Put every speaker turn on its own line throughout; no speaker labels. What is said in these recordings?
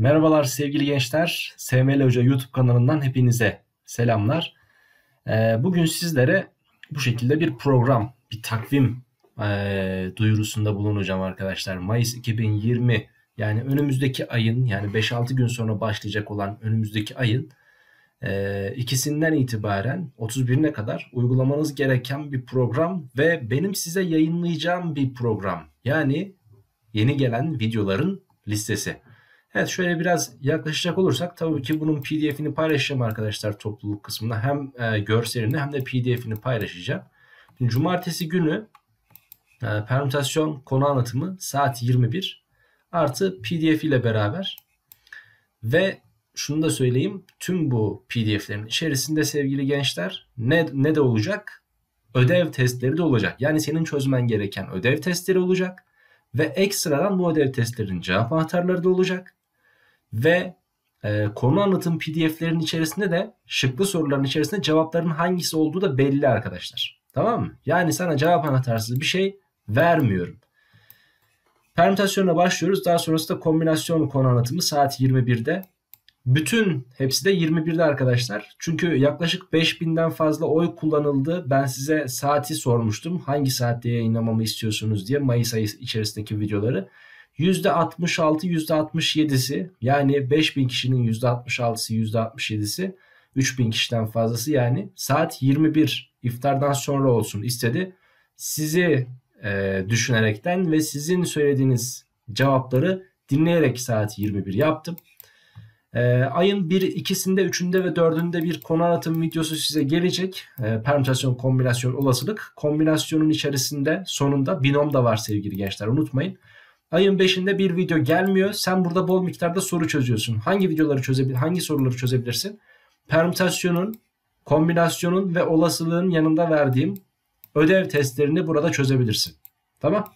Merhabalar sevgili gençler. SML Hoca YouTube kanalından hepinize selamlar. Ee, bugün sizlere bu şekilde bir program, bir takvim e, duyurusunda bulunacağım arkadaşlar. Mayıs 2020 yani önümüzdeki ayın yani 5-6 gün sonra başlayacak olan önümüzdeki ayın e, ikisinden itibaren 31'ine kadar uygulamanız gereken bir program ve benim size yayınlayacağım bir program. Yani yeni gelen videoların listesi. Evet şöyle biraz yaklaşacak olursak tabii ki bunun pdf'ini paylaşacağım arkadaşlar topluluk kısmında. Hem e, görselini hem de pdf'ini paylaşacağım. Cumartesi günü e, permütasyon konu anlatımı saat 21 artı pdf ile beraber ve şunu da söyleyeyim tüm bu pdf'lerin içerisinde sevgili gençler ne, ne de olacak? Ödev testleri de olacak. Yani senin çözmen gereken ödev testleri olacak ve ekstradan bu ödev testlerin cevap anahtarları da olacak ve e, konu anlatım pdf'lerin içerisinde de şıklı soruların içerisinde cevapların hangisi olduğu da belli arkadaşlar. Tamam mı? Yani sana cevap anahtarsız bir şey vermiyorum. Permütasyona başlıyoruz. Daha sonrası da kombinasyon konu anlatımı saat 21'de. Bütün hepsi de 21'de arkadaşlar. Çünkü yaklaşık 5000'den fazla oy kullanıldı. Ben size saati sormuştum. Hangi saatte yayınlamamı istiyorsunuz diye Mayıs ayı içerisindeki videoları. %66 %67'si yani 5000 kişinin %66'sı %67'si 3000 kişiden fazlası yani saat 21 iftardan sonra olsun istedi. Sizi e, düşünerekten ve sizin söylediğiniz cevapları dinleyerek saat 21 yaptım. E, ayın 1, 2'sinde, 3'ünde ve 4'ünde bir konu anlatım videosu size gelecek. E, permütasyon, kombinasyon, olasılık. Kombinasyonun içerisinde sonunda binom da var sevgili gençler unutmayın. Ayın 5'inde bir video gelmiyor. Sen burada bol miktarda soru çözüyorsun. Hangi videoları çözebil, hangi soruları çözebilirsin? Permütasyonun, kombinasyonun ve olasılığın yanında verdiğim ödev testlerini burada çözebilirsin. Tamam?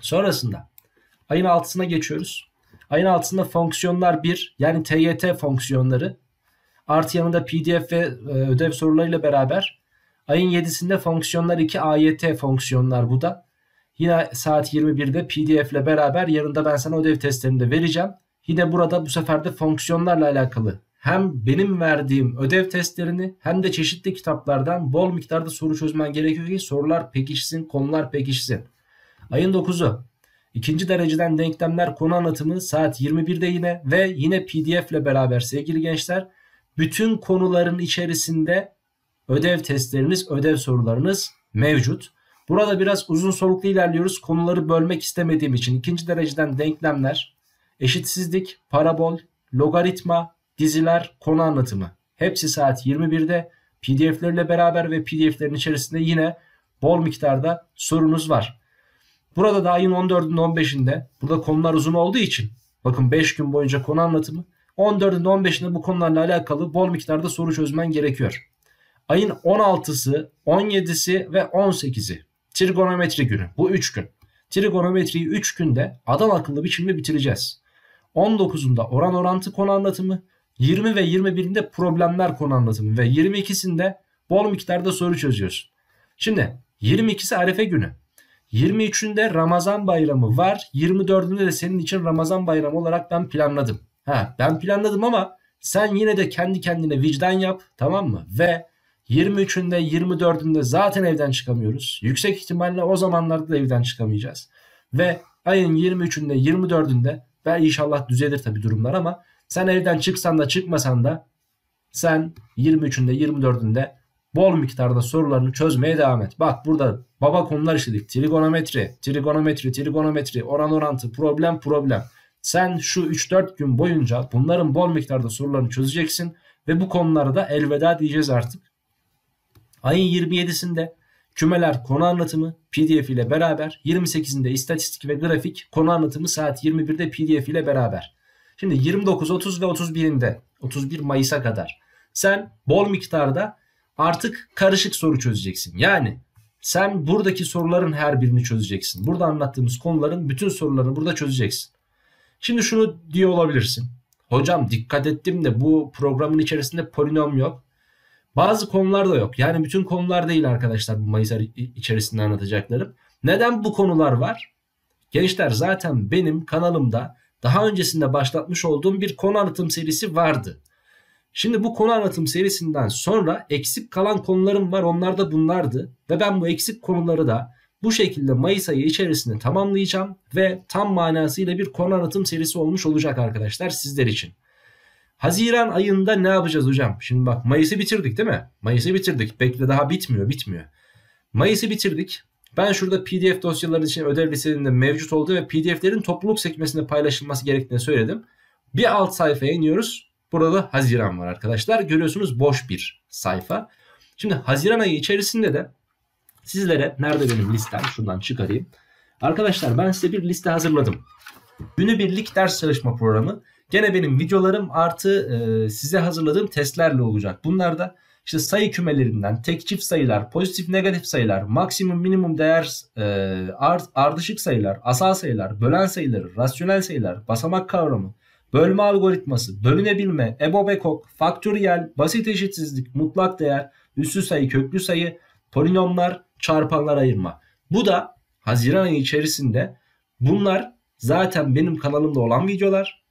Sonrasında ayın 6'sına geçiyoruz. Ayın 6'sında fonksiyonlar 1 yani TYT fonksiyonları artı yanında pdf ve e, ödev sorularıyla beraber ayın 7'sinde fonksiyonlar 2 AYT fonksiyonlar bu da. Yine saat 21'de pdf ile beraber yarında ben sana ödev testlerini de vereceğim. Yine burada bu sefer de fonksiyonlarla alakalı hem benim verdiğim ödev testlerini hem de çeşitli kitaplardan bol miktarda soru çözmen gerekiyor ki sorular pekişsin, konular pekişsin. Ayın 9'u ikinci dereceden denklemler konu anlatımı saat 21'de yine ve yine pdf ile beraber sevgili gençler bütün konuların içerisinde ödev testleriniz, ödev sorularınız mevcut. Burada biraz uzun soluklu ilerliyoruz. Konuları bölmek istemediğim için ikinci dereceden denklemler, eşitsizlik, parabol, logaritma, diziler, konu anlatımı. Hepsi saat 21'de PDF'lerle beraber ve pdf'lerin içerisinde yine bol miktarda sorunuz var. Burada da ayın 14'ünde 15'inde burada konular uzun olduğu için bakın 5 gün boyunca konu anlatımı 14'ünde 15'inde bu konularla alakalı bol miktarda soru çözmen gerekiyor. Ayın 16'sı, 17'si ve 18'i Trigonometri günü. Bu 3 gün. Trigonometriyi 3 günde adam akıllı biçimde bitireceğiz. 19'unda oran orantı konu anlatımı, 20 ve 21'inde problemler konu anlatımı ve 22'sinde bol miktarda soru çözüyorsun. Şimdi 22'si Arefe günü. 23'ünde Ramazan bayramı var. 24'ünde de senin için Ramazan bayramı olarak ben planladım. Ha, ben planladım ama sen yine de kendi kendine vicdan yap tamam mı? Ve 23'ünde 24'ünde zaten evden çıkamıyoruz. Yüksek ihtimalle o zamanlarda da evden çıkamayacağız. Ve ayın 23'ünde 24'ünde ben inşallah düzelir tabii durumlar ama sen evden çıksan da çıkmasan da sen 23'ünde 24'ünde bol miktarda sorularını çözmeye devam et. Bak burada baba konular işledik. Trigonometri, trigonometri, trigonometri, oran orantı, problem, problem. Sen şu 3-4 gün boyunca bunların bol miktarda sorularını çözeceksin ve bu konulara da elveda diyeceğiz artık. Ayın 27'sinde kümeler konu anlatımı pdf ile beraber 28'inde istatistik ve grafik konu anlatımı saat 21'de pdf ile beraber. Şimdi 29, 30 ve 31'inde 31 Mayıs'a kadar sen bol miktarda artık karışık soru çözeceksin. Yani sen buradaki soruların her birini çözeceksin. Burada anlattığımız konuların bütün sorularını burada çözeceksin. Şimdi şunu diye olabilirsin. Hocam dikkat ettim de bu programın içerisinde polinom yok. Bazı konular da yok. Yani bütün konular değil arkadaşlar bu Mayıs içerisinde anlatacaklarım. Neden bu konular var? Gençler zaten benim kanalımda daha öncesinde başlatmış olduğum bir konu anlatım serisi vardı. Şimdi bu konu anlatım serisinden sonra eksik kalan konularım var. Onlar da bunlardı. Ve ben bu eksik konuları da bu şekilde Mayıs ayı içerisinde tamamlayacağım. Ve tam manasıyla bir konu anlatım serisi olmuş olacak arkadaşlar sizler için. Haziran ayında ne yapacağız hocam? Şimdi bak Mayıs'ı bitirdik değil mi? Mayıs'ı bitirdik. Bekle daha bitmiyor bitmiyor. Mayıs'ı bitirdik. Ben şurada PDF dosyaları için ödev listelerinde mevcut olduğu ve PDF'lerin topluluk sekmesinde paylaşılması gerektiğini söyledim. Bir alt sayfaya iniyoruz. Burada da Haziran var arkadaşlar. Görüyorsunuz boş bir sayfa. Şimdi Haziran ayı içerisinde de sizlere nerede benim listem şuradan çıkarayım. Arkadaşlar ben size bir liste hazırladım. Günübirlik ders çalışma programı Gene benim videolarım artı e, size hazırladığım testlerle olacak. Bunlar da işte sayı kümelerinden tek çift sayılar, pozitif negatif sayılar, maksimum minimum değer, e, art, ardışık sayılar, asal sayılar, bölen sayıları, rasyonel sayılar, basamak kavramı, bölme algoritması, bölünebilme, ebobekok, faktöriyel, basit eşitsizlik, mutlak değer, üssü sayı, köklü sayı, polinomlar, çarpanlar ayırma. Bu da Haziran ayı içerisinde bunlar zaten benim kanalımda olan videolar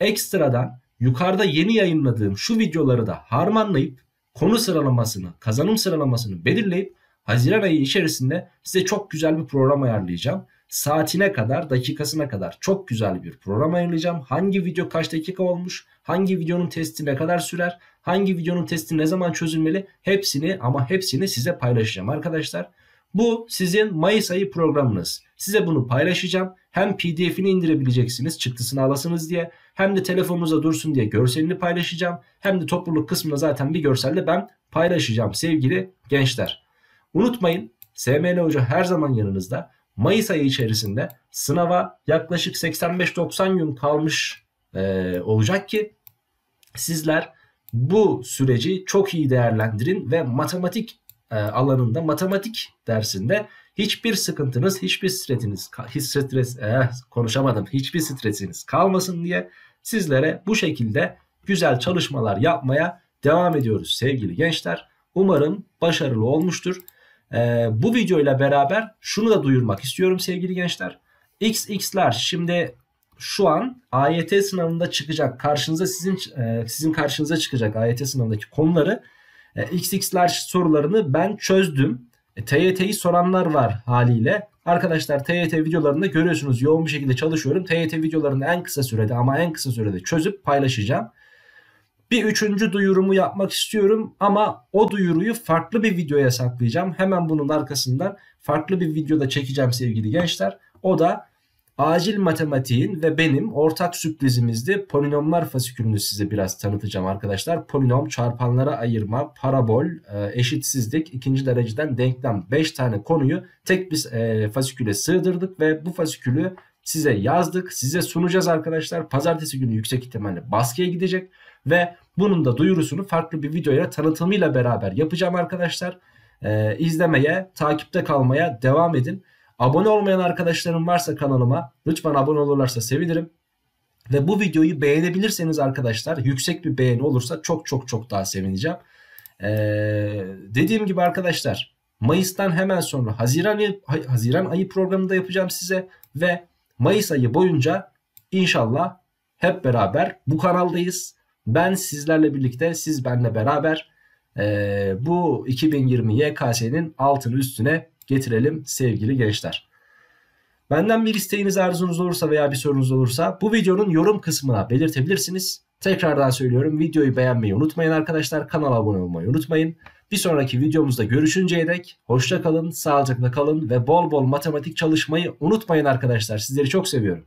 ekstradan yukarıda yeni yayınladığım şu videoları da harmanlayıp konu sıralamasını, kazanım sıralamasını belirleyip Haziran ayı içerisinde size çok güzel bir program ayarlayacağım. Saatine kadar, dakikasına kadar çok güzel bir program ayarlayacağım. Hangi video kaç dakika olmuş, hangi videonun testi ne kadar sürer, hangi videonun testi ne zaman çözülmeli hepsini ama hepsini size paylaşacağım arkadaşlar. Bu sizin Mayıs ayı programınız. Size bunu paylaşacağım. Hem PDF'ini indirebileceksiniz çıktısını alasınız diye hem de telefonunuzda dursun diye görselini paylaşacağım. Hem de topluluk kısmında zaten bir görselle ben paylaşacağım sevgili gençler. Unutmayın SML Hoca her zaman yanınızda. Mayıs ayı içerisinde sınava yaklaşık 85-90 gün kalmış e, olacak ki sizler bu süreci çok iyi değerlendirin ve matematik e, alanında matematik dersinde hiçbir sıkıntınız, hiçbir stresiniz, hiç stres, eh, konuşamadım, hiçbir stresiniz kalmasın diye sizlere bu şekilde güzel çalışmalar yapmaya devam ediyoruz sevgili gençler. Umarım başarılı olmuştur. Ee, bu videoyla beraber şunu da duyurmak istiyorum sevgili gençler. XX'ler şimdi şu an AYT sınavında çıkacak karşınıza sizin e, sizin karşınıza çıkacak AYT sınavındaki konuları e, ee, XX'ler sorularını ben çözdüm. E, TYT'yi soranlar var haliyle. Arkadaşlar TYT videolarında görüyorsunuz yoğun bir şekilde çalışıyorum. TYT videolarını en kısa sürede ama en kısa sürede çözüp paylaşacağım. Bir üçüncü duyurumu yapmak istiyorum ama o duyuruyu farklı bir videoya saklayacağım. Hemen bunun arkasından farklı bir videoda çekeceğim sevgili gençler. O da acil matematiğin ve benim ortak sürprizimizde Polinomlar fasikülünü size biraz tanıtacağım arkadaşlar. Polinom, çarpanlara ayırma, parabol, e, eşitsizlik, ikinci dereceden denklem 5 tane konuyu tek bir e, fasiküle sığdırdık ve bu fasikülü size yazdık. Size sunacağız arkadaşlar. Pazartesi günü yüksek ihtimalle baskıya gidecek ve bunun da duyurusunu farklı bir videoyla tanıtımıyla beraber yapacağım arkadaşlar. Ee, izlemeye, takipte kalmaya devam edin. Abone olmayan arkadaşlarım varsa kanalıma lütfen abone olurlarsa sevinirim. Ve bu videoyu beğenebilirseniz arkadaşlar yüksek bir beğeni olursa çok çok çok daha sevineceğim. Ee, dediğim gibi arkadaşlar Mayıs'tan hemen sonra Haziran ayı, Haziran ayı programında yapacağım size ve Mayıs ayı boyunca inşallah hep beraber bu kanaldayız. Ben sizlerle birlikte siz benle beraber e, bu 2020 YKS'nin altını üstüne getirelim sevgili gençler. Benden bir isteğiniz arzunuz olursa veya bir sorunuz olursa bu videonun yorum kısmına belirtebilirsiniz. Tekrardan söylüyorum videoyu beğenmeyi unutmayın arkadaşlar. Kanala abone olmayı unutmayın. Bir sonraki videomuzda görüşünceye dek hoşça kalın, sağlıcakla kalın ve bol bol matematik çalışmayı unutmayın arkadaşlar. Sizleri çok seviyorum.